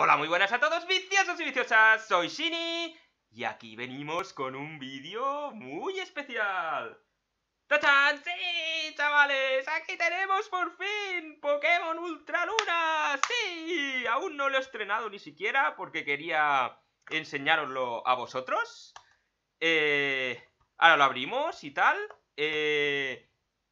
Hola, muy buenas a todos, viciosos y viciosas, soy Shini y aquí venimos con un vídeo muy especial. ¡Tachan! ¡Sí, chavales! ¡Aquí tenemos por fin Pokémon Ultra Luna! ¡Sí! Aún no lo he estrenado ni siquiera porque quería enseñároslo a vosotros. Eh, ahora lo abrimos y tal. Eh,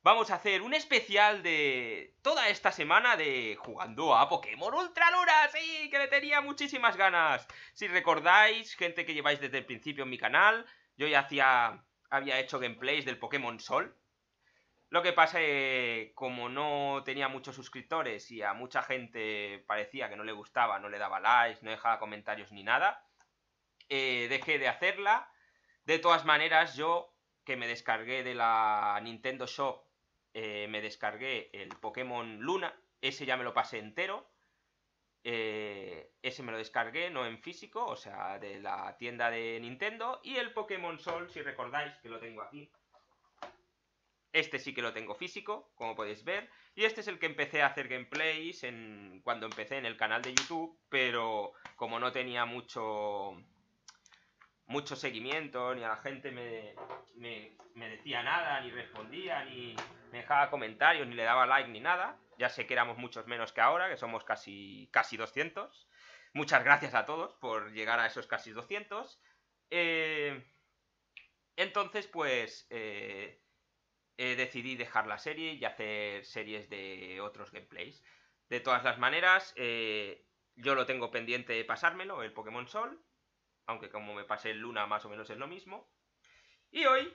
vamos a hacer un especial de toda esta semana de jugando a Pokémon Ultra Luna, sí, que le tenía muchísimas ganas. Si recordáis, gente que lleváis desde el principio en mi canal, yo ya hacía, había hecho gameplays del Pokémon Sol. Lo que pasa es que como no tenía muchos suscriptores y a mucha gente parecía que no le gustaba, no le daba likes, no dejaba comentarios ni nada, eh, dejé de hacerla. De todas maneras, yo que me descargué de la Nintendo Shop eh, me descargué el Pokémon Luna, ese ya me lo pasé entero. Eh, ese me lo descargué, no en físico, o sea, de la tienda de Nintendo. Y el Pokémon Sol, si recordáis, que lo tengo aquí. Este sí que lo tengo físico, como podéis ver. Y este es el que empecé a hacer gameplays en, cuando empecé en el canal de YouTube, pero como no tenía mucho, mucho seguimiento, ni a la gente me decía nada, ni respondía, ni, dejaba comentarios, ni le daba like, ni nada. Ya sé que éramos muchos menos que ahora, que somos casi, casi 200. Muchas gracias a todos por llegar a esos casi 200. Eh, entonces, pues eh, eh, decidí dejar la serie y hacer series de otros gameplays. De todas las maneras, yo lo tengo pendiente de pasármelo, el Pokémon Sol. Aunque como me pasé el Luna, más o menos es lo mismo. Y hoy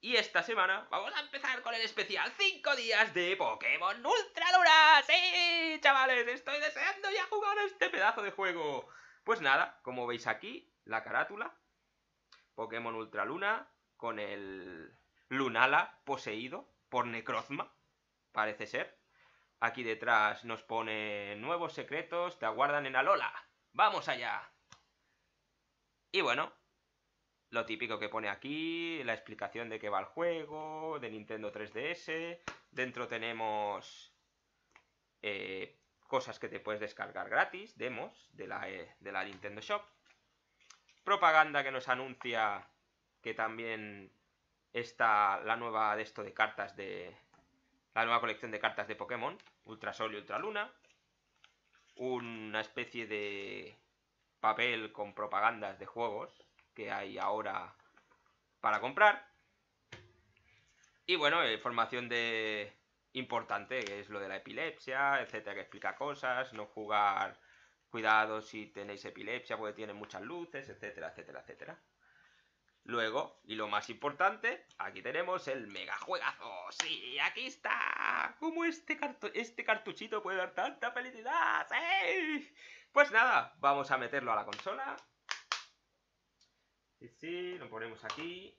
y esta semana vamos a empezar con el especial 5 días de Pokémon Ultra Luna. ¡Sí, chavales! Estoy deseando ya jugar a este pedazo de juego. Pues nada, como veis aquí, la carátula. Pokémon Ultra Luna con el Lunala poseído por Necrozma, parece ser. Aquí detrás nos pone nuevos secretos, te aguardan en Alola. ¡Vamos allá! Y bueno, lo típico que pone aquí, la explicación de qué va el juego, de Nintendo 3DS. Dentro tenemos eh, cosas que te puedes descargar gratis, demos de la, eh, de la Nintendo Shop. Propaganda que nos anuncia que también está la nueva de esto de cartas de... La nueva colección de cartas de Pokémon, Ultra Sol y Ultra Luna. Una especie de papel con propagandas de juegos que hay ahora para comprar. Y bueno, información eh, de importante, que es lo de la epilepsia, etcétera, que explica cosas, no jugar, cuidado si tenéis epilepsia porque tiene muchas luces, etcétera, etcétera, etcétera. Luego, y lo más importante, aquí tenemos el mega juegazo. ¡Sí, aquí está! ¡Cómo este, este cartuchito puede dar tanta felicidad! Pues nada, vamos a meterlo a la consola. Sí, sí, lo ponemos aquí.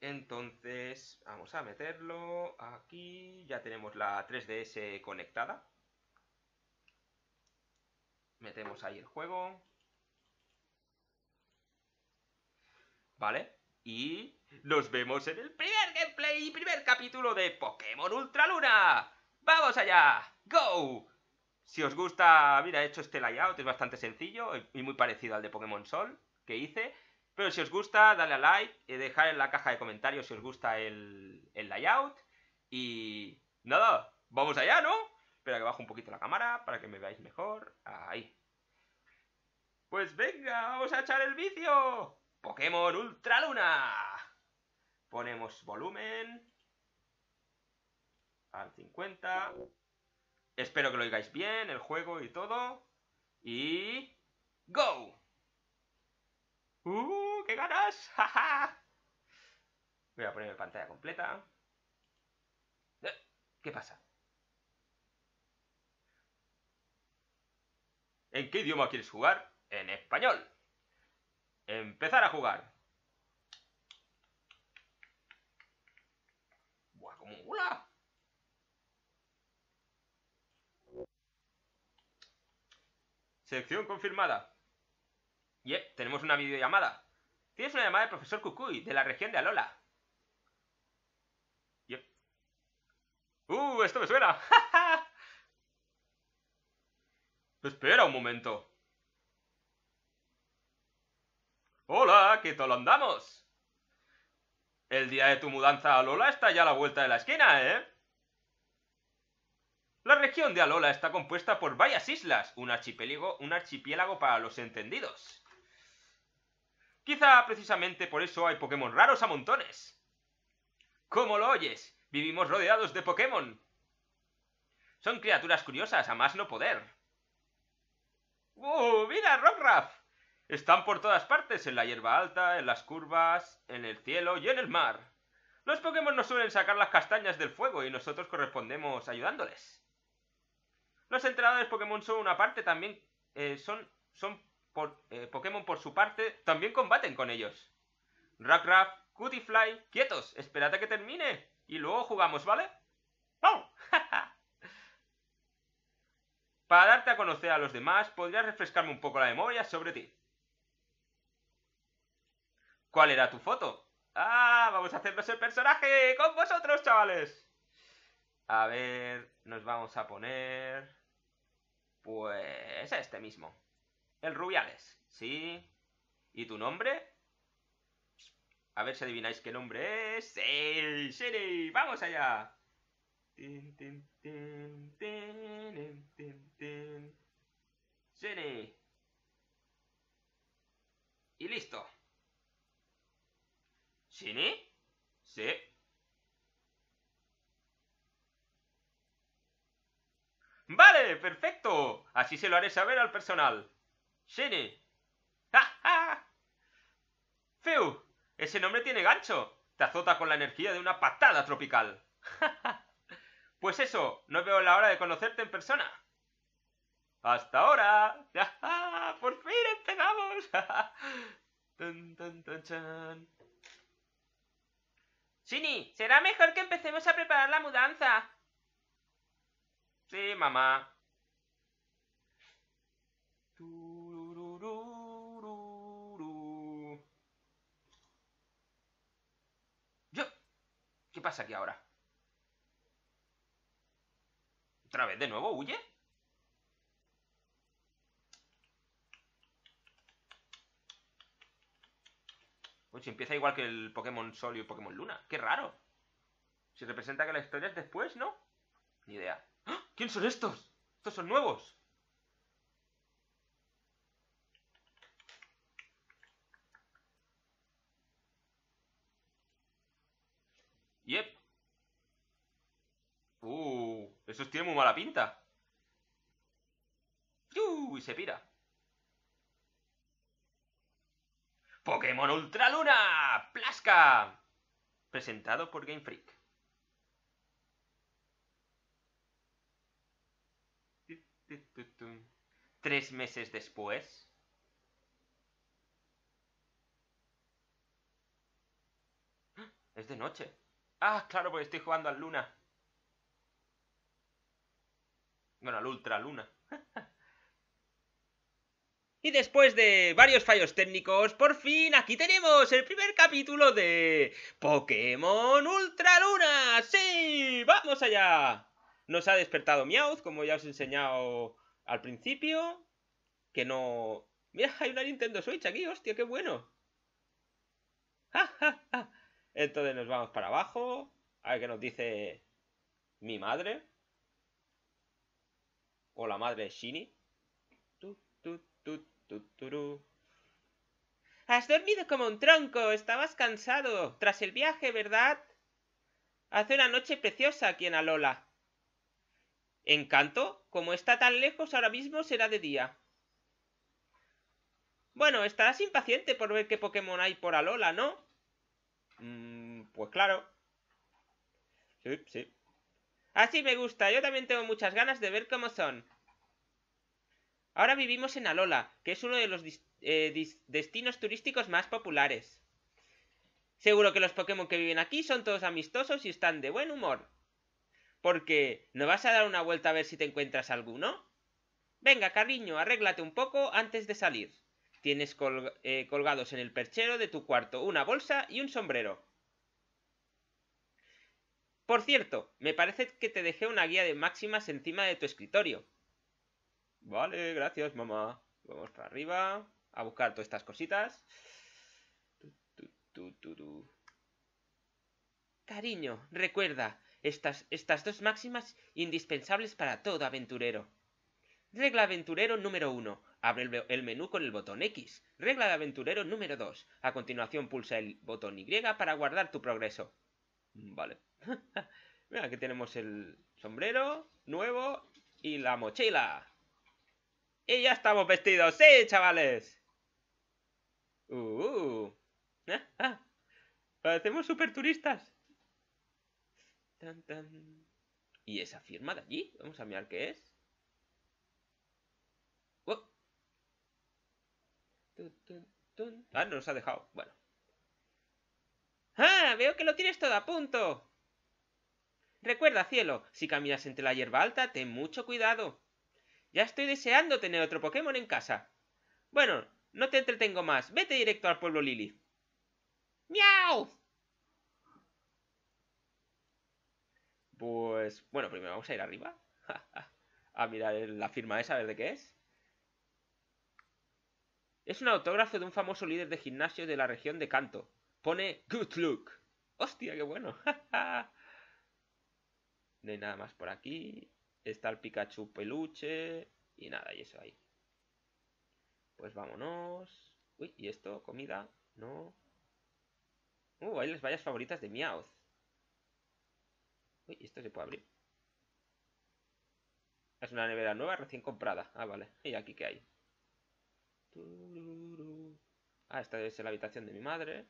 Entonces, vamos a meterlo aquí. Ya tenemos la 3DS conectada. Metemos ahí el juego. ¿Vale? Y nos vemos en el primer gameplay y primer capítulo de Pokémon Ultra Luna. ¡Vamos allá! ¡Go! Si os gusta, mira, he hecho este layout, es bastante sencillo y muy parecido al de Pokémon Sol que hice. Pero si os gusta, dale a like, y eh, dejar en la caja de comentarios si os gusta el, layout. Y nada, vamos allá, ¿no? Espera que bajo un poquito la cámara para que me veáis mejor. Ahí. Pues venga, vamos a echar el vicio. Pokémon Luna. Ponemos volumen al 50. Espero que lo oigáis bien, el juego y todo. Y... ¡Go! ¡Uh! ¡Qué ganas! ¡Ja, Voy a poner pantalla completa. Eh, ¿Qué pasa? ¿En qué idioma quieres jugar? En español. Empezar a jugar. Buah, como mola. Sección confirmada. Y eh, tenemos una videollamada. Tienes una llamada del profesor Cucuy, de la región de Alola. Yep. Eh, ¡Uh, esto me suena! Espera un momento. Hola, ¿qué tal andamos? El día de tu mudanza a Alola está ya a la vuelta de la esquina, ¿eh? La región de Alola está compuesta por varias islas, un archipiélago, un archipiélago para los entendidos. Quizá precisamente por eso hay Pokémon raros a montones. ¿Cómo lo oyes? Vivimos rodeados de Pokémon. Son criaturas curiosas, a más no poder. ¡Uh! ¡Mira, Rograff. Están por todas partes, en la hierba alta, en las curvas, en el cielo y en el mar. Los Pokémon nos suelen sacar las castañas del fuego y nosotros correspondemos ayudándoles. Los entrenadores Pokémon son una parte también, eh, son, son eh, Pokémon por su parte, también combaten con ellos. Rackraft, Fly. quietos, Espérate a que termine y luego jugamos, ¿vale? ¡Oh! Para darte a conocer a los demás, podrías refrescarme un poco la memoria sobre ti. ¿Cuál era tu foto? ¡Ah! ¡Vamos a hacernos el personaje! ¡Con vosotros, chavales! A ver, nos vamos a poner... Pues este mismo. El Rubiales, ¿sí? ¿Y tu nombre? A ver si adivináis qué nombre es. ¡Sí! ¡Sini! ¡Vamos allá! ¡Sini! Y listo. ¿Sini? Sí. Vale, perfecto. Así se lo haré saber al personal. ¡Sini! ¡Ja, ¡Ja, ja! Feu, ese nombre tiene gancho. Te azota con la energía de una patada tropical. ¡Ja, ja! Pues eso, no veo la hora de conocerte en persona. ¡Hasta ahora! ¡Ja, ja! ¡Por fin empezamos! ¡Ja, tan, tan, será mejor que empecemos a preparar la mudanza. Sí, mamá. Yo. ¿Qué pasa aquí ahora? ¿Otra vez de nuevo huye? Uy, pues si empieza igual que el Pokémon Sol y el Pokémon Luna. ¡Qué raro! Si representa que la historia es después, ¿no? Ni idea. ¿Quién son estos? Estos son nuevos. Yep. Uh, esos tienen muy mala pinta. Uh, y se pira. Pokémon Ultra Luna! Plasca. Presentado por Game Freak. tres meses después Es de noche. Ah, claro, porque estoy jugando al Luna. Bueno, al Ultra Luna. y después de varios fallos técnicos, por fin aquí tenemos el primer capítulo de Pokémon Ultra Luna. ¡Sí! ¡Vamos allá! Nos ha despertado Meowth, como ya os he enseñado al principio que no... Mira, hay una Nintendo Switch aquí, hostia, qué bueno. Entonces nos vamos para abajo. A ver qué nos dice mi madre. O la madre de Shinny. Has dormido como un tronco. Estabas cansado. Tras el viaje, ¿verdad? Hace una noche preciosa aquí en Alola. Encanto, como está tan lejos ahora mismo será de día. Bueno, estarás impaciente por ver qué Pokémon hay por Alola, ¿no? Mm, pues claro. Sí, sí. Así me gusta, yo también tengo muchas ganas de ver cómo son. Ahora vivimos en Alola, que es uno de los eh, destinos turísticos más populares. Seguro que los Pokémon que viven aquí son todos amistosos y están de buen humor. Porque, ¿no vas a dar una vuelta a ver si te encuentras alguno? Venga, cariño, arréglate un poco antes de salir. Tienes eh, colgados en el perchero de tu cuarto una bolsa y un sombrero. Por cierto, me parece que te dejé una guía de máximas encima de tu escritorio. Vale, gracias, mamá. Vamos para arriba a buscar todas estas cositas. Cariño, recuerda estas, estas dos máximas indispensables para todo aventurero. Regla aventurero número uno. Abre el, menú con el botón X. Regla de aventurero número 2. A continuación pulsa el botón Y para guardar tu progreso. Mm, vale. Mira, aquí tenemos el sombrero nuevo y la mochila. Y ya estamos vestidos. ¡Sí, chavales! Uh, Parecemos super turistas. ¿Y esa firma de allí? Vamos a mirar qué es. Ah, no nos ha dejado. Bueno. ¡Ah! Veo que lo tienes todo a punto. Recuerda, cielo, si caminas entre la hierba alta, ten mucho cuidado. Ya estoy deseando tener otro Pokémon en casa. Bueno, no te entretengo más. Vete directo al pueblo Lily. ¡Miau! Pues, bueno, primero vamos a ir arriba. a mirar la firma esa, a ver de qué es. Es un autógrafo de un famoso líder de gimnasio de la región de canto. Pone Good Look. ¡Hostia, qué bueno! no hay nada más por aquí. Está el Pikachu peluche. Y nada, y eso ahí. Pues vámonos. Uy, ¿y esto? ¿Comida? No. Uh, hay las vallas favoritas de Miaoz. Uy, ¿esto se puede abrir? Es una nevera nueva recién comprada. Ah, vale. ¿Y aquí qué hay? Ah, esta debe ser la habitación de mi madre.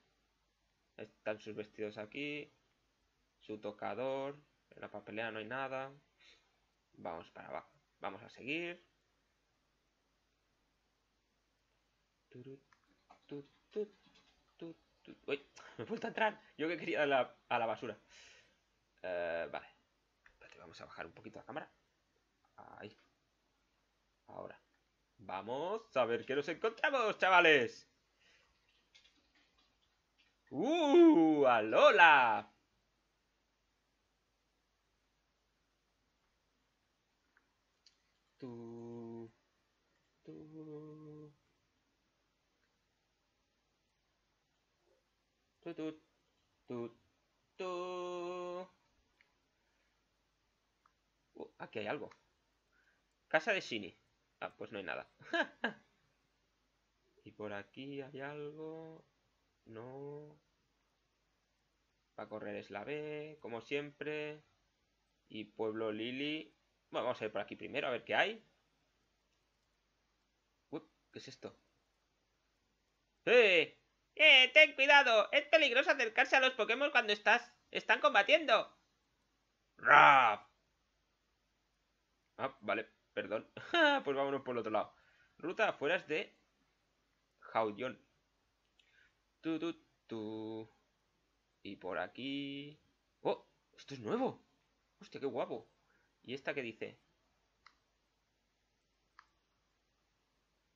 Están sus vestidos aquí. Su tocador. En la papelera no hay nada. Vamos para abajo. Vamos a seguir. Uy, me he vuelto a entrar. Yo que quería a la, a la basura. Eh, vale. vamos a bajar un poquito la cámara. Ahí. Ahora. Vamos a ver qué nos encontramos, chavales. ¡Uh! ¡A Lola! Tú, tú. Tú, tú, tú, Uh, aquí hay algo. Casa de Shini. Ah, pues no hay nada. y por aquí hay algo... No... Va a correr es la B, como siempre. Y Pueblo Lili... Bueno, vamos a ir por aquí primero, a ver qué hay. ¿qué es esto? ¡Eh! ¡Eh! ¡Ten cuidado! Es peligroso acercarse a los Pokémon cuando estás... están combatiendo. ¡Rap! Ah, vale. Perdón. pues vámonos por el otro lado. Ruta afuera es de Jaullón. Tu, tu, Y por aquí... ¡Oh! ¡Esto es nuevo! ¡Hostia, qué guapo! ¿Y esta qué dice?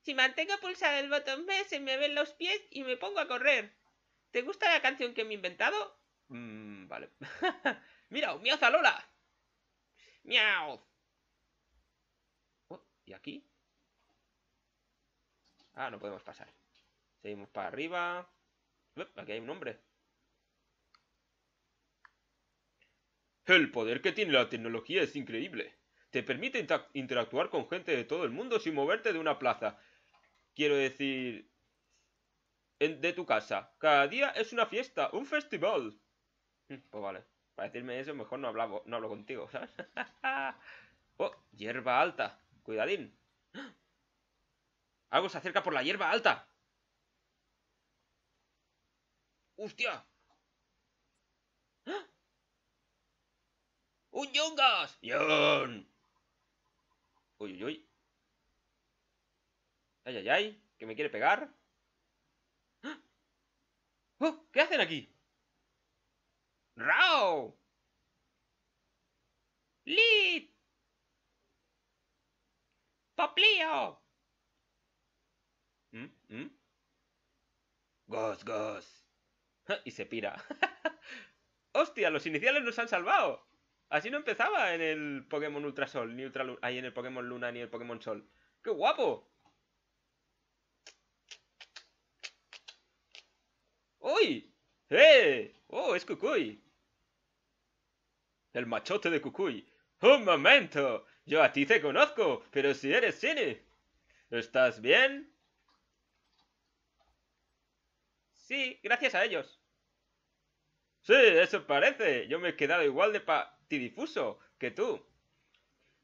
Si mantengo pulsado el botón B, se me ven los pies y me pongo a correr. ¿Te gusta la canción que me he inventado? Mmm, vale. ¡Mira! un a Lola! ¡Miau! ¿Y aquí? Ah, no podemos pasar. Seguimos para arriba. aquí hay un hombre. El poder que tiene la tecnología es increíble. Te permite interactuar con gente de todo el mundo sin moverte de una plaza. Quiero decir... de tu casa. Cada día es una fiesta, un festival. Mm, pues vale. Para decirme eso, mejor no, no hablo contigo, ¿sabes? oh, hierba alta. Cuidadín. Algo se acerca por la hierba alta. ¡Hostia! ¡Un Yungas! ¡Yon! Uy, uy, uy. Ay, ay, ay. Que me quiere pegar. Oh, ¿Qué hacen aquí? ¡Rao! ¡Lit! plío ¿Mm? ¿Mm? ¡Gos, gos! y se pira. ¡Hostia, los iniciales nos han salvado! Así no empezaba en el Pokémon Sol. ni Ultra Ahí en el Pokémon Luna, ni el Pokémon Sol. ¡Qué guapo! ¡Uy! ¡Eh! ¡Oh, es Cucuy! El machote de Cucuy. ¡Un momento! Yo a ti te conozco, pero si eres Cine. ¿Estás bien? Sí, gracias a ellos. Sí, eso parece. Yo me he quedado igual de patidifuso que tú.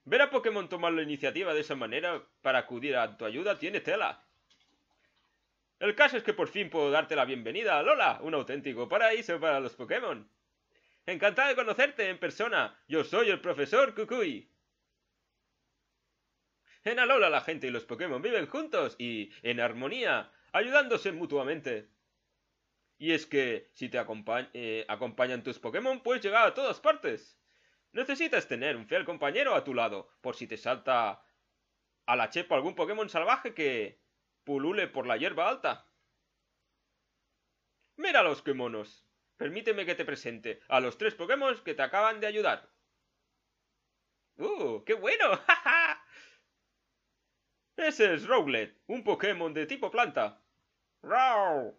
Ver a Pokémon tomar la iniciativa de esa manera para acudir a tu ayuda tiene tela. El caso es que por fin puedo darte la bienvenida a Lola, un auténtico paraíso para los Pokémon. Encantado de conocerte en persona. Yo soy el profesor Kukui. En Alola la gente y los Pokémon viven juntos y en armonía, ayudándose mutuamente. Y es que si te eh, acompañan tus Pokémon puedes llegar a todas partes. Necesitas tener un fiel compañero a tu lado por si te salta a la chepa algún Pokémon salvaje que pulule por la hierba alta. Mira los monos. Permíteme que te presente a los tres Pokémon que te acaban de ayudar. ¡Uh! ¡Qué bueno! ¡Ja, ese es Rowlet, un Pokémon de tipo planta. ¡Row!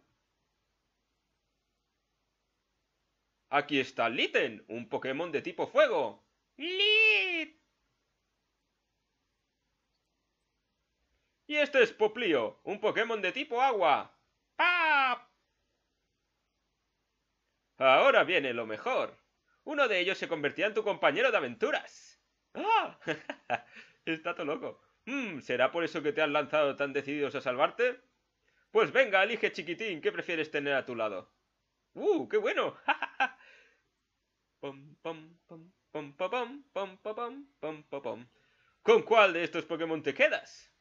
Aquí está Litten, un Pokémon de tipo fuego. ¡Lit! Y este es Poplio, un Pokémon de tipo agua. ¡Pap! Ahora viene lo mejor. Uno de ellos se convertirá en tu compañero de aventuras. ¡Ah! está todo loco. Mm, ¿Será por eso que te han lanzado tan decididos a salvarte? Pues venga, elige chiquitín, ¿qué prefieres tener a tu lado? ¡Uh, qué bueno! ¿Con cuál de estos Pokémon te quedas?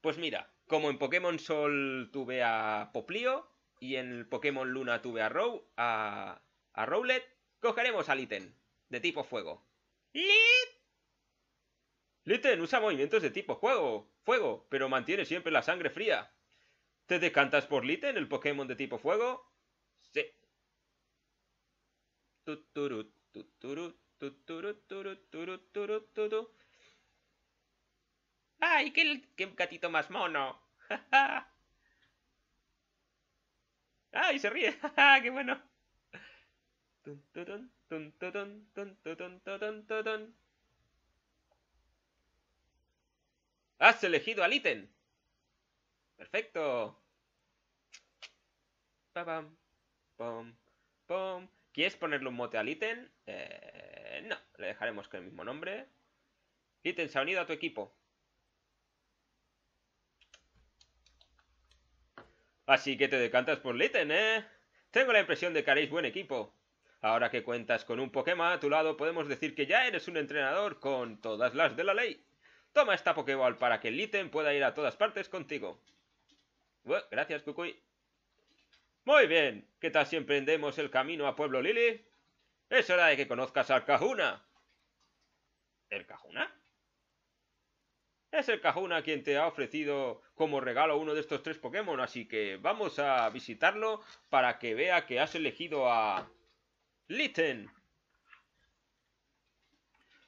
Pues mira, como en Pokémon Sol tuve a Poplio y en Pokémon Luna tuve a Row, a, Rowlet, cogeremos a ítem, de tipo fuego. ¡Lit! Litten usa movimientos de tipo juego, fuego, pero mantiene siempre la sangre fría. ¿Te decantas por Litten, el Pokémon de tipo fuego? Sí. ¡Ay, qué, qué gatito más mono! ¡Ay, se ríe! ¡Qué bueno! ¡Has elegido al ítem! ¡Perfecto! ¡Pam! ¿Quieres ponerle un mote al ítem? Eh, no, le dejaremos con el mismo nombre. Ítem se ha unido a tu equipo. Así que te decantas por Litten, ¿eh? Tengo la impresión de que haréis buen equipo. Ahora que cuentas con un Pokémon a tu lado, podemos decir que ya eres un entrenador con todas las de la ley. Toma esta Pokéball para que Litten pueda ir a todas partes contigo. gracias, Kukui. Muy bien, ¿qué tal si emprendemos el camino a Pueblo Lily? Es hora de que conozcas al Cajuna. ¿El Cajuna? Es el Cajuna quien te ha ofrecido como regalo uno de estos tres Pokémon, así que vamos a visitarlo para que vea que has elegido a... Litten.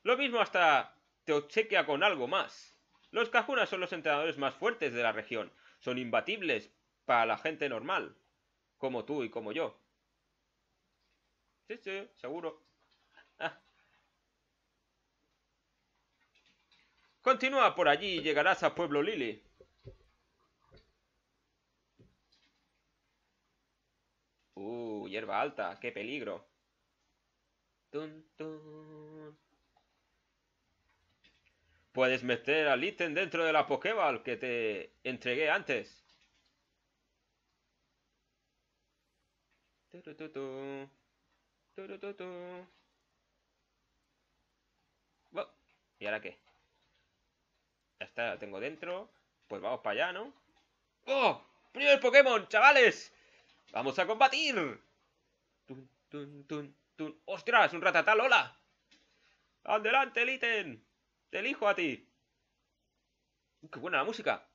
Lo mismo hasta te obsequia con algo más. Los Cajunas son los entrenadores más fuertes de la región. Son imbatibles para la gente normal, como tú y como yo. Sí, sí, seguro. Ah. Continúa por allí y llegarás a Pueblo Lili. Uh, hierba alta, qué peligro. Tun, tun. Puedes meter al ítem dentro de la Pokéball que te entregué antes. ¿Y ahora qué? Ya está, la tengo dentro. Pues vamos para allá, ¿no? ¡Oh! ¡Primer Pokémon, chavales! ¡Vamos a combatir! ¡Tun, tun, tun, ostras ¡Un ratatal, Lola! ¡Adelante ítem! ¡Te elijo a ti! Uh, ¡Qué buena la música!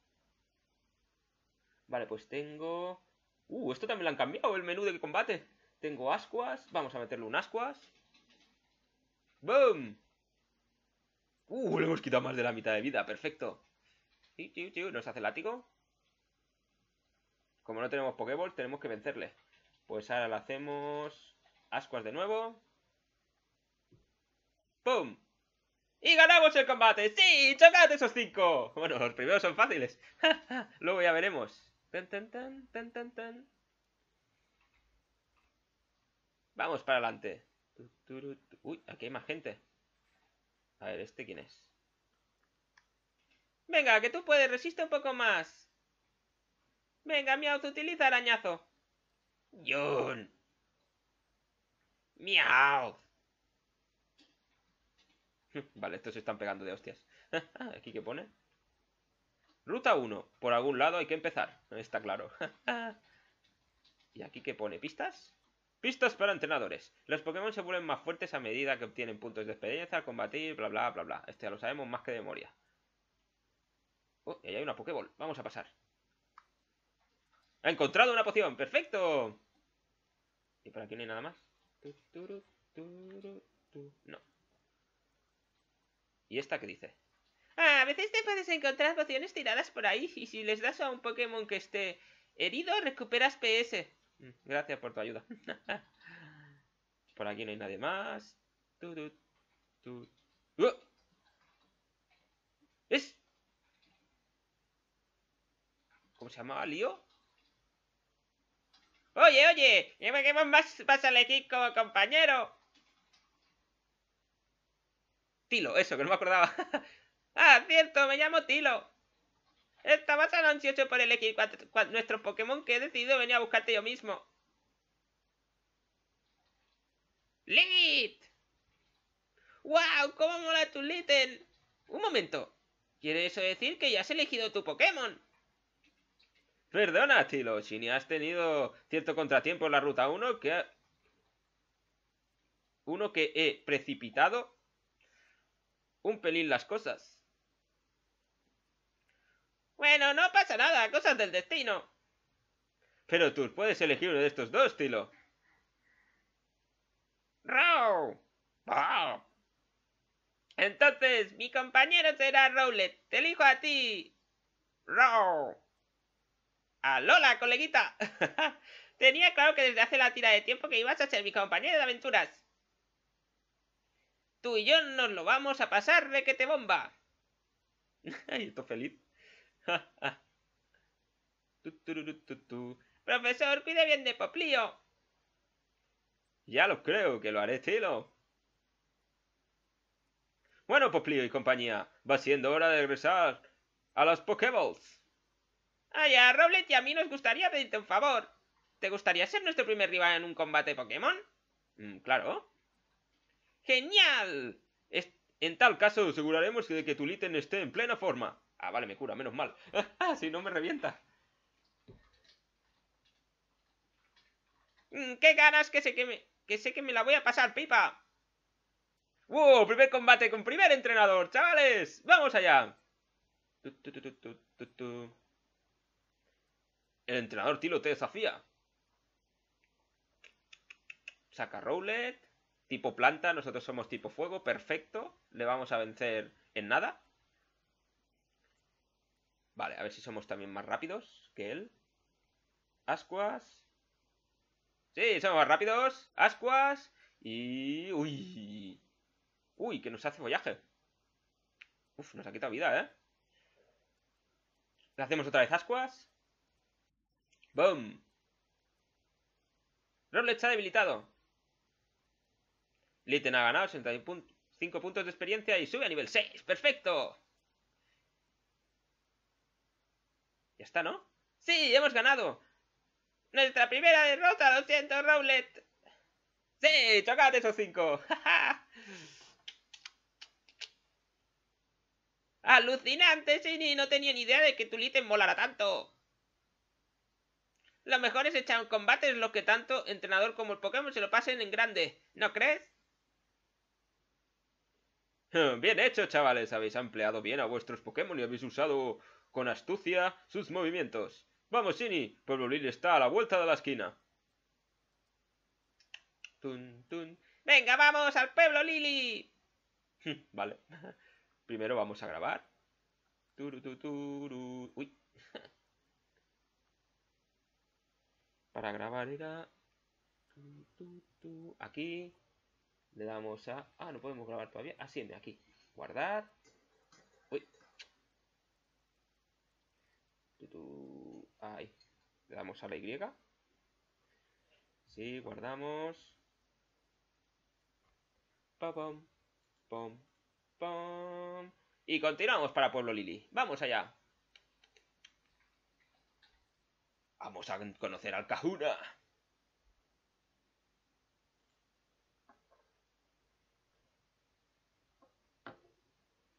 Vale, pues tengo... ¡Uh! Esto también lo han cambiado, el menú de combate. Tengo ascuas. Vamos a meterle un ascuas. ¡Boom! ¡Uh! Le hemos quitado más de la mitad de vida. Perfecto. ¿Nos hace látigo? Como no tenemos Pokéball, tenemos que vencerle. Pues ahora le hacemos... Ascuas de nuevo. ¡Boom! ¡Y ganamos el combate! ¡Sí! ¡Chocad esos cinco! Bueno, los primeros son fáciles. Luego ya veremos. Vamos para adelante. Uy, aquí hay más gente. A ver, ¿este quién es? Venga, que tú puedes, resistir un poco más. Venga, Miau, utiliza arañazo. ¡Yun! Miau. vale, estos se están pegando de hostias. ¿Aquí qué pone? Ruta 1. Por algún lado hay que empezar. Está claro. ¿Y aquí qué pone? ¿Pistas? Pistas para entrenadores. Los Pokémon se vuelven más fuertes a medida que obtienen puntos de experiencia combatir, bla, bla, bla, bla. Esto ya lo sabemos más que de memoria. Oh, y ahí hay una Pokéball. Vamos a pasar. ¡Ha encontrado una poción! ¡Perfecto! ¿Y por aquí no hay nada más? No. ¿Y esta que dice? Ah, a veces te puedes encontrar pociones tiradas por ahí y si les das a un Pokémon que esté herido, recuperas PS. Mm, gracias por tu ayuda. por aquí no hay nadie más. ¡Oh! ¿Cómo se llama? ¿Lío? Oye, oye, ¿Qué más vas a elegir como compañero. Tilo, eso, que no me acordaba. ¡Ah, cierto! ¡Me llamo Tilo! Estabas tan ansioso por elegir nuestro Pokémon que he decidido venir a buscarte yo mismo. ¡Lit! ¡Wow! ¡Cómo mola tu Litten! Un momento. ¿Quiere eso decir que ya has elegido tu Pokémon? Perdona, Tilo, si ni has tenido cierto contratiempo en la ruta 1 que... Uno que he precipitado un pelín las cosas. Bueno, no pasa nada, cosas del destino. Pero tú puedes elegir uno de estos dos, Tilo. ¡Row! ¡Wow! Entonces, mi compañero será Rowlet. Te elijo a ti. ¡Row! ¡A Lola, coleguita! Tenía claro que desde hace la tira de tiempo que ibas a ser mi compañero de aventuras. Tú y yo nos lo vamos a pasar de que te bomba. Ay, esto feliz. Profesor, cuide bien de Poplío. Ya lo creo, que lo haré estilo. Bueno, Poplío y compañía, va siendo hora de regresar a los Pokeballs. Ay, ya, Roblet y a mí nos gustaría pedirte un favor. ¿Te gustaría ser nuestro primer rival en un combate Pokémon? Mm, claro. ¡Genial! en tal caso, aseguraremos de que tu ítem esté en plena forma. Ah, vale, me cura, menos mal. Ah, si no, me revienta. Mm, ¡Qué ganas que sé que me, que sé que me la voy a pasar, pipa! ¡Wow! Primer combate con primer entrenador, chavales. ¡Vamos allá! El entrenador Tilo te desafía. Saca Rowlet tipo planta, nosotros somos tipo fuego, perfecto, le vamos a vencer en nada. Vale, a ver si somos también más rápidos que él. Ascuas. Sí, somos más rápidos. Ascuas. Y... Uy. Uy, que nos hace follaje. Uf, nos ha quitado vida, ¿eh? Le hacemos otra vez ascuas. ¡Boom! no se ha debilitado. Litten ha ganado 5 puntos de experiencia y sube a nivel 6. ¡Perfecto! Ya está, ¿no? ¡Sí! ¡Hemos ganado! ¡Nuestra primera derrota! ¡200 Roblet! Rowlet! ¡Sí! ¡Chocate esos 5! ¡Alucinante, Sini! No tenía ni idea de que tu Litten molara tanto. Lo mejor es echar un combate, es lo que tanto entrenador como el Pokémon se lo pasen en grande. ¿No crees? Bien hecho, chavales. Habéis ampliado bien a vuestros Pokémon y habéis usado con astucia sus movimientos. Vamos, Sini! Pueblo Lili está a la vuelta de la esquina. Tun, ¡Venga, vamos al pueblo Lili! vale. Primero vamos a grabar. Para grabar era... Aquí. Le damos a... Ah, no podemos grabar todavía. Asciende, aquí. Guardar. Uy. Ahí. Le damos a la Y. Sí, guardamos. pom, Y continuamos para Pueblo Lili. ¡Vamos allá! Vamos a conocer al Cajuna.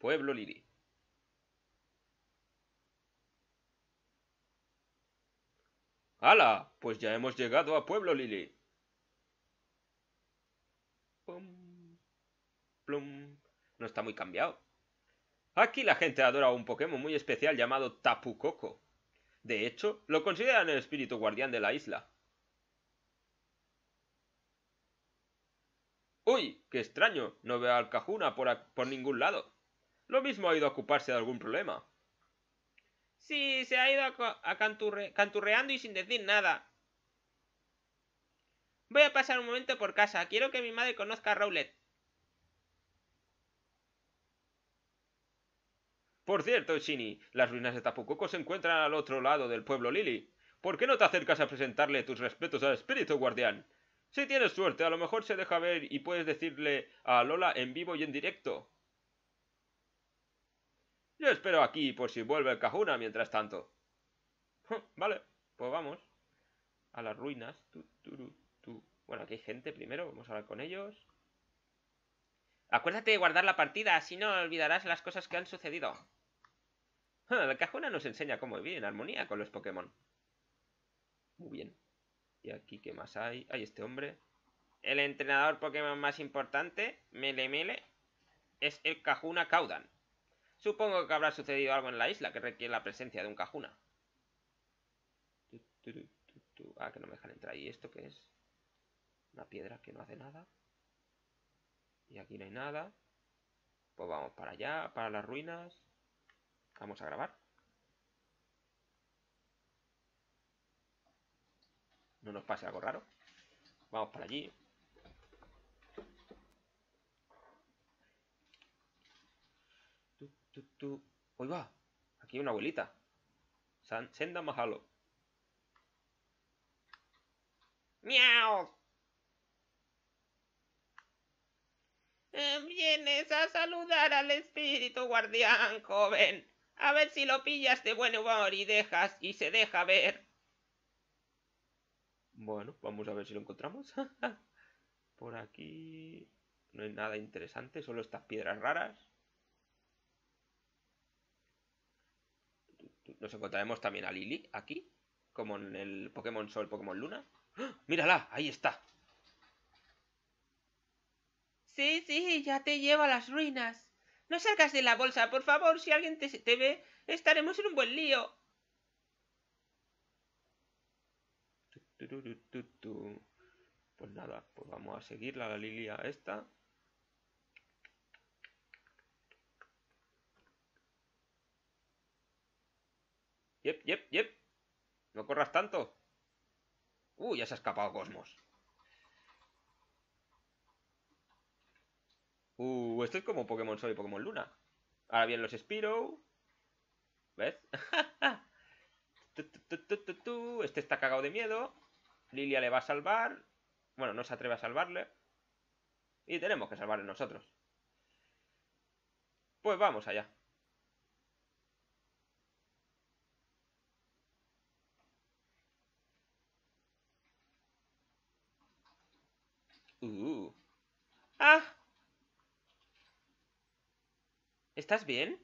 Pueblo Lili. ¡Hala! Pues ya hemos llegado a Pueblo Lili. plum. No está muy cambiado. Aquí la gente adora un Pokémon muy especial llamado Tapu Koko. De hecho, lo consideran el espíritu guardián de la isla. ¡Uy! ¡Qué extraño! No veo al Cajuna por ningún lado. Lo mismo ha ido a ocuparse de algún problema. Sí, se ha ido a, canturreando y sin decir nada. Voy a pasar un momento por casa. Quiero que mi madre conozca a Rowlet. Por cierto, Shinny, las ruinas de Tapucoco se encuentran al otro lado del pueblo Lily. ¿Por qué no te acercas a presentarle tus respetos al espíritu guardián? Si tienes suerte, a lo mejor se deja ver y puedes decirle a Lola en vivo y en directo. Yo espero aquí por si vuelve el Cajuna mientras tanto. vale, pues vamos. A las ruinas. Bueno, aquí hay gente primero. Vamos a hablar con ellos. Acuérdate de guardar la partida, así no olvidarás las cosas que han sucedido. El Cajuna nos enseña cómo vivir en armonía con los Pokémon. Muy bien. ¿Y aquí qué más hay? Hay este hombre. El entrenador Pokémon más importante, Mele Mele, es el Cajuna Caudan. Supongo que habrá sucedido algo en la isla que requiere la presencia de un cajuna. Ah, que no me dejan entrar. ¿Y esto qué es? Una piedra que no hace nada. Y aquí no hay nada. Pues vamos para allá, para las ruinas. Vamos a grabar. No nos pase algo raro. Vamos para allí. Tu, pues ¡Hoy va! Aquí hay una abuelita. senda Mahalo. ¡Miau! Eh, vienes a saludar al espíritu guardián, joven. A ver si lo pillas de buen humor y dejas y se deja ver. Bueno, vamos a ver si lo encontramos. Por aquí no hay nada interesante, solo estas piedras raras. nos encontraremos también a Lili aquí, como en el Pokémon Sol, Pokémon Luna. ¡Ah! ¡Mírala! Ahí está. Sí, sí, ya te llevo a las ruinas. No salgas de la bolsa, por favor. Si alguien te, te ve, estaremos en un buen lío. Pues nada, pues vamos a seguirla, la Lilia esta. Yep, yep, yep. No corras tanto. Uh, ya se ha escapado Cosmos. Uh, esto es como Pokémon Sol y Pokémon Luna. Ahora bien los Spiro. ¿Ves? este está cagado de miedo. Lilia le va a salvar. Bueno, no se atreve a salvarle. Y tenemos que salvarle nosotros. Pues vamos allá. Uh. ¡Ah! ¿Estás bien?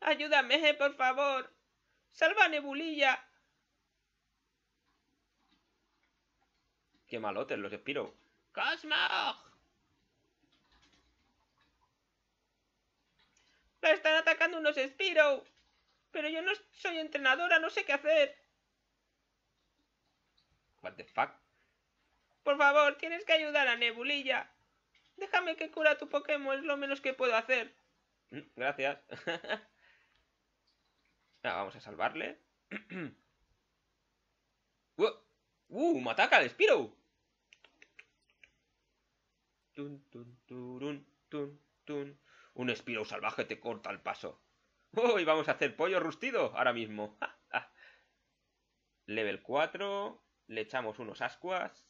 ¡Ayúdame, eh, por favor! ¡Salva a Nebulilla! ¡Qué malotes los Spiro! ¡Cosmo! ¡La están atacando unos Spiro! Pero yo no soy entrenadora, no sé qué hacer. What the fuck? Por favor, tienes que ayudar a Nebulilla. Déjame que cura tu Pokémon, es lo menos que puedo hacer. Mm, gracias. Ah, vamos a salvarle. ¡Uh! ¡Uh! ¡Me ataca el Un Spiro salvaje te corta el paso. ¡Uy! Oh, vamos a hacer pollo rustido ahora mismo. Level 4. Le echamos unos ascuas.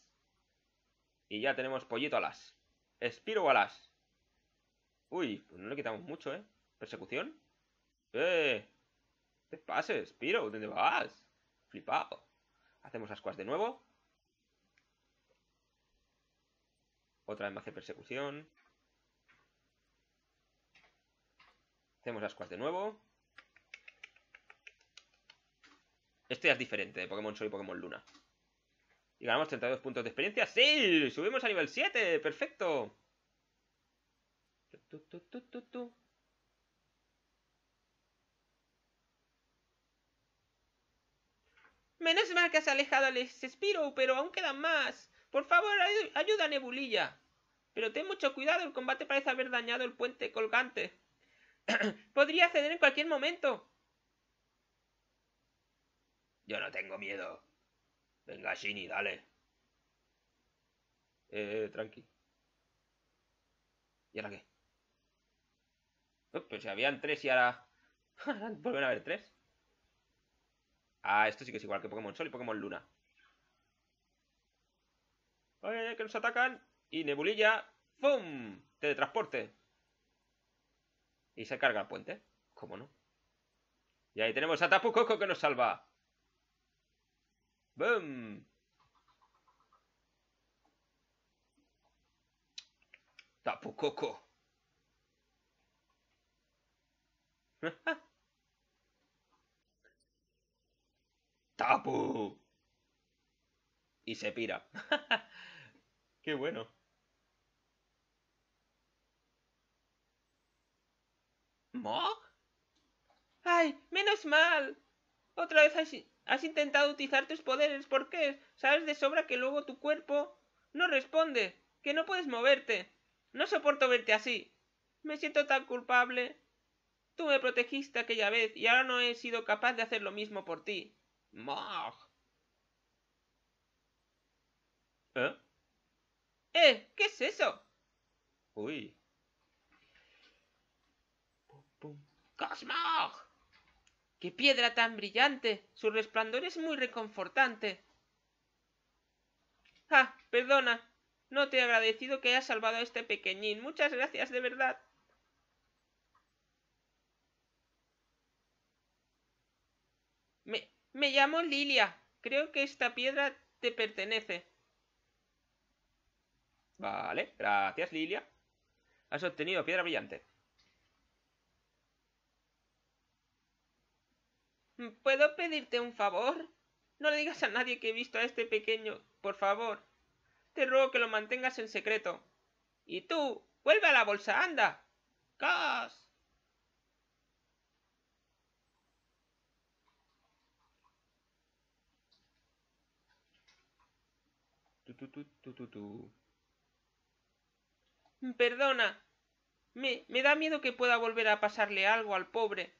Y ya tenemos Pollito Alas. Espiro Alas. Uy, pues no le quitamos mucho, ¿eh? ¿Persecución? ¡Eh! ¿Te pasa, Spiro? ¿Dónde vas? Flipado. Hacemos ascuas de nuevo. Otra vez más hace persecución. Hacemos ascuas de nuevo. Este ya es diferente de Pokémon Sol y Pokémon Luna. Y ganamos 32 puntos de experiencia. ¡Sí! ¡Subimos a nivel 7! ¡Perfecto! Menos mal que has alejado al Spiro! pero aún quedan más. Por favor, ayúdame, ayuda, Nebulilla. Pero ten mucho cuidado, el combate parece haber dañado el puente colgante. Podría ceder en cualquier momento. Yo no tengo miedo. Venga, Shinny, dale. Eh, tranqui. ¿Y ahora qué? pues si habían tres y ahora... ¿Vuelven a haber tres? Ah, esto sí que es igual que Pokémon Sol y Pokémon Luna. Oye, que nos atacan. Y Nebulilla. ¡Fum! Teletransporte. Y se carga el puente. ¿Cómo no? Y ahí tenemos a Tapu Coco que nos salva. ¡Bum! Tapu Coco. ¡Tapu! Y se pira. ¡Qué bueno! ¿Mo? ¡Ay! ¡Menos mal! Otra vez así. Has intentado utilizar tus poderes porque sabes de sobra que luego tu cuerpo no responde, que no puedes moverte. No soporto verte así. Me siento tan culpable. Tú me protegiste aquella vez y ahora no he sido capaz de hacer lo mismo por ti. Mog. ¿Eh? ¿Eh? ¿Qué es eso? Uy. ¡Cosmog! ¡Qué piedra tan brillante! Su resplandor es muy reconfortante. Ah, perdona. No te he agradecido que hayas salvado a este pequeñín. Muchas gracias, de verdad. Me, me llamo Lilia. Creo que esta piedra te pertenece. Vale, gracias Lilia. Has obtenido piedra brillante. ¿Puedo pedirte un favor? No le digas a nadie que he visto a este pequeño, por favor. Te ruego que lo mantengas en secreto. Y tú, vuelve a la bolsa, anda. ¡Cos! Perdona. me da miedo que pueda volver a pasarle algo al pobre.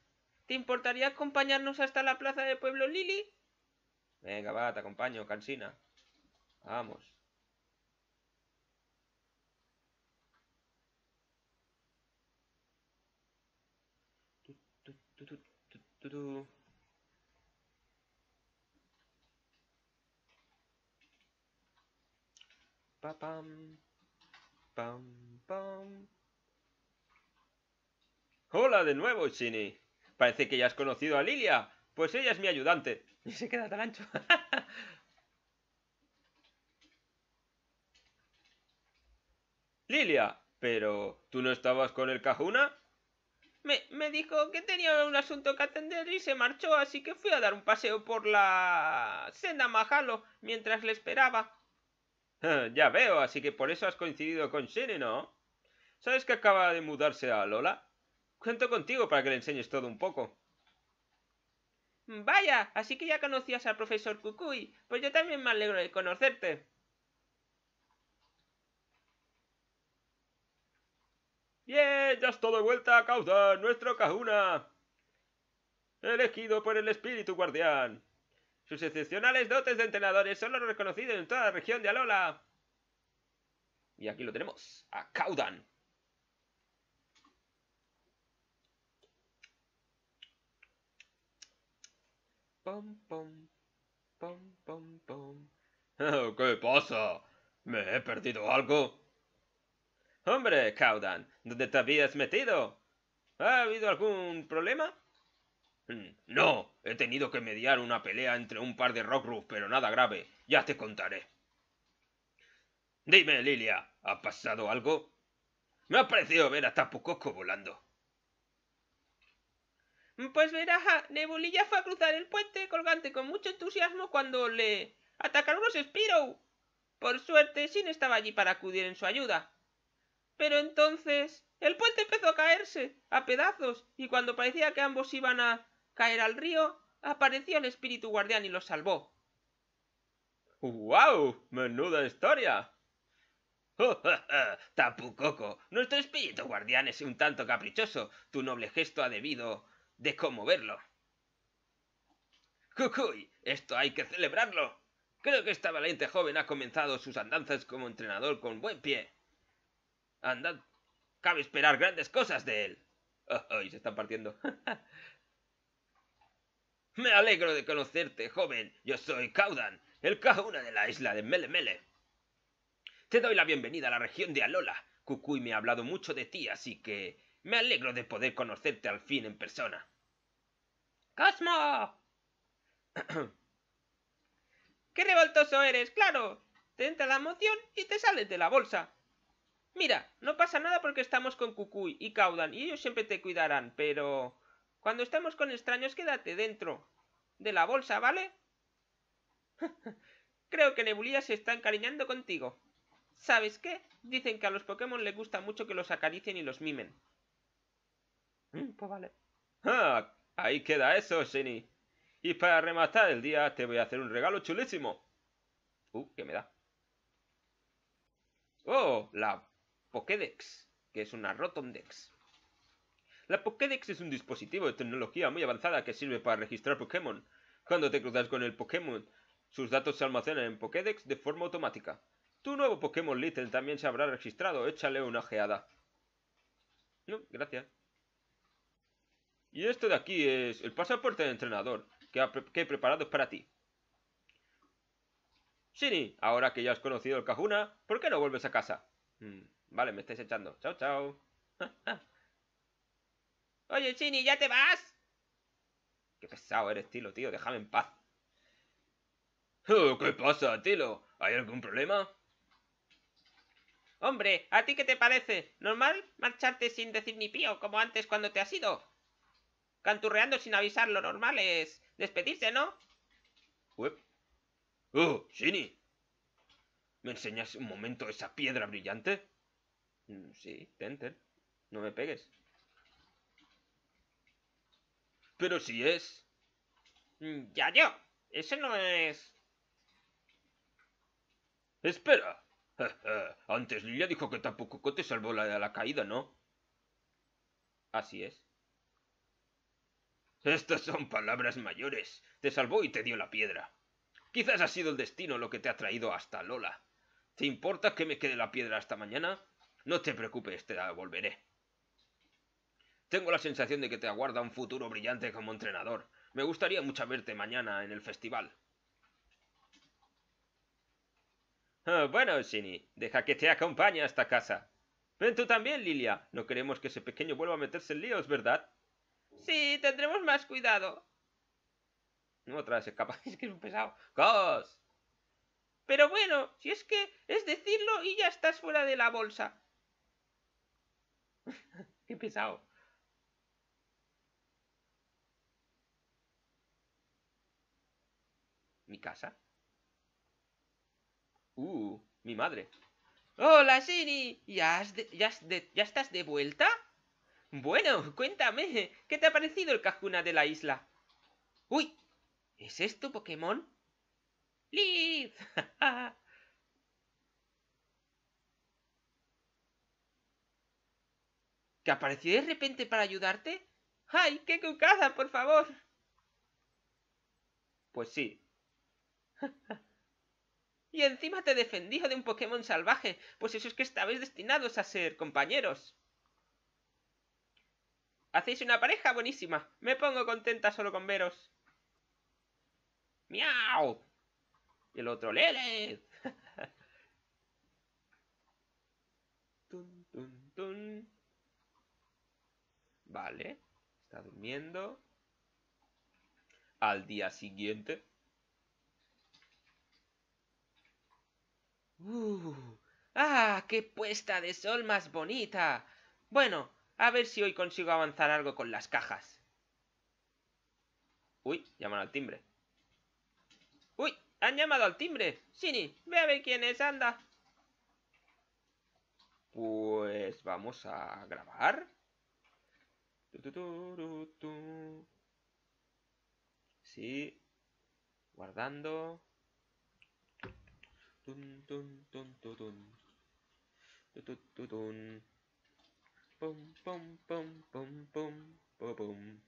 ¿Te importaría acompañarnos hasta la plaza de Pueblo Lili? Venga, va, te acompaño, cansina. Vamos. Hola de nuevo, Chini. Parece que ya has conocido a Lilia. Pues ella es mi ayudante. Y se queda tan ancho. Lilia, pero ¿tú no estabas con el cajuna? Me, dijo que tenía un asunto que atender y se marchó, así que fui a dar un paseo por la senda Mahalo mientras le esperaba. ya veo, así que por eso has coincidido con Shene, ¿no? ¿Sabes que acaba de mudarse a Lola? Cuento contigo para que le enseñes todo un poco. Vaya, así que ya conocías al profesor Kukui. Pues yo también me alegro de conocerte. Bien, ya es todo de vuelta a causa, nuestro Kahuna. Elegido por el espíritu guardián. Sus excepcionales dotes de entrenadores son los reconocidos en toda la región de Alola. Y aquí lo tenemos, a Caudan. Pom, pom, pom, pom, pom. Oh, ¿Qué pasa? ¿Me he perdido algo? Hombre, Caudan, ¿dónde te habías metido? ¿Ha habido algún problema? Mm, no, he tenido que mediar una pelea entre un par de Rockroof, pero nada grave. Ya te contaré. Dime, Lilia, ¿ha pasado algo? Me ha parecido ver a Tapu volando. Pues verá, Nebulilla fue a cruzar el puente colgante con mucho entusiasmo cuando le atacaron los Spirou. Por suerte, Sin estaba allí para acudir en su ayuda. Pero entonces el puente empezó a caerse a pedazos y cuando parecía que ambos iban a caer al río, apareció el espíritu guardián y los salvó. ¡Guau! ¡Menuda historia! Coco, ¡Oh, nuestro espíritu guardián es un tanto caprichoso. Tu noble gesto ha debido de cómo verlo. ¡Cucuy! ¡Esto hay que celebrarlo! Creo que esta valiente joven ha comenzado sus andanzas como entrenador con buen pie. Andad, cabe esperar grandes cosas de él. Oh, oh se están partiendo. Me alegro de conocerte, joven. Yo soy Caudan, el Kauna de la isla de Melemele. Te doy la bienvenida a la región de Alola. Cucuy me ha hablado mucho de ti, así que me alegro de poder conocerte al fin en persona. ¡Cosmo! ¡Qué revoltoso eres, claro! Te entra la emoción y te sales de la bolsa. Mira, no pasa nada porque estamos con Cucuy y Caudan y ellos siempre te cuidarán, pero... Cuando estamos con extraños, quédate dentro de la bolsa, ¿vale? Creo que Nebulilla se está encariñando contigo. ¿Sabes qué? Dicen que a los Pokémon les gusta mucho que los acaricien y los mimen. Mm, pues vale. Ah, Ahí queda eso, Shiny. Y para rematar el día te voy a hacer un regalo chulísimo. Uh, ¿qué me da? Oh, la Pokédex, que es una Rotondex. La Pokédex es un dispositivo de tecnología muy avanzada que sirve para registrar Pokémon. Cuando te cruzas con el Pokémon, sus datos se almacenan en Pokédex de forma automática. Tu nuevo Pokémon Little también se habrá registrado, échale una geada. No, gracias. Y esto de aquí es el pasaporte de entrenador que, he preparado para ti. Shini, ahora que ya has conocido el Kahuna, ¿por qué no vuelves a casa? Mm, vale, me estáis echando. Chao, chao. Oye, Shini, ¿ya te vas? Qué pesado eres, Tilo, tío. Déjame en paz. Oh, ¿Qué pasa, Tilo? ¿Hay algún problema? Hombre, ¿a ti qué te parece? ¿Normal marcharte sin decir ni pío como antes cuando te has ido? canturreando sin avisar, lo normal es despedirse, ¿no? Uep. ¡Oh, Shini! ¿Me enseñas un momento esa piedra brillante? Mm, sí, Tenter. No me pegues. Pero si es. Mm, ya yo. ese no es. Espera. Antes Lilia dijo que tampoco te salvó la caída, ¿no? Así es. Estas son palabras mayores. Te salvó y te dio la piedra. Quizás ha sido el destino lo que te ha traído hasta Lola. ¿Te importa que me quede la piedra hasta mañana? No te preocupes, te la volveré. Tengo la sensación de que te aguarda un futuro brillante como entrenador. Me gustaría mucho verte mañana en el festival. Ah, bueno, Shinny, deja que te acompañe esta casa. Ven tú también, Lilia. No queremos que ese pequeño vuelva a meterse en líos, ¿verdad? Sí, tendremos más cuidado. No, otra vez Es que es un pesado. ¡Cos! Pero bueno, si es que es decirlo y ya estás fuera de la bolsa. Qué pesado. ¿Mi casa? Uh, mi madre. ¡Hola, Siri! ¿Ya, has ya, has de, ¿Ya estás de vuelta? Bueno, cuéntame, ¿qué te ha parecido el Cajuna de la isla? ¡Uy! ¿Es esto Pokémon? ¡Liz! ¿Que apareció de repente para ayudarte? ¡Ay, qué cucada, por favor! Pues sí. y encima te defendí de un Pokémon salvaje, pues eso es que estabais destinados a ser compañeros. Hacéis una pareja buenísima. Me pongo contenta solo con veros. ¡Miau! Y el otro, Lele. tun, tun, tun. Vale. Está durmiendo. Al día siguiente. Uh, ¡Ah! ¡Qué puesta de sol más bonita! Bueno, a ver si hoy consigo avanzar algo con las cajas. Uy, llaman al timbre. ¡Uy! ¡Han llamado al timbre! ¡Sini! ¡Ve a ver quién es! ¡Anda! Pues vamos a grabar. Sí. Guardando. Tun, tun, pum, pum, pum, pum, pum, pum, pum.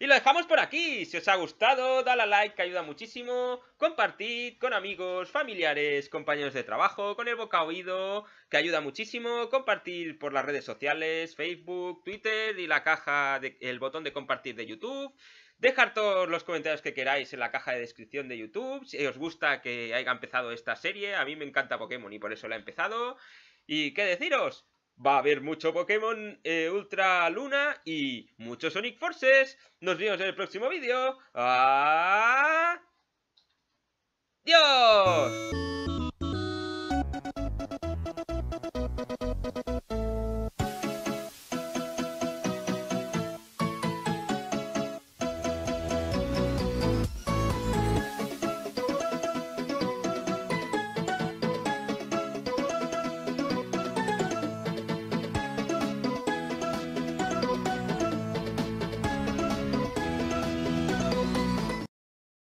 Y lo dejamos por aquí. Si os ha gustado, dale a like, que ayuda muchísimo. Compartid con amigos, familiares, compañeros de trabajo, con el boca oído, que ayuda muchísimo. Compartid por las redes sociales, Facebook, Twitter y la caja, el botón de compartir de YouTube. Dejar todos los comentarios que queráis en la caja de descripción de YouTube. Si os gusta que haya empezado esta serie, a mí me encanta Pokémon y por eso la he empezado. Y qué deciros, va a haber mucho Pokémon eh, Ultra Luna y muchos Sonic Forces. Nos vemos en el próximo vídeo. ¡Adiós!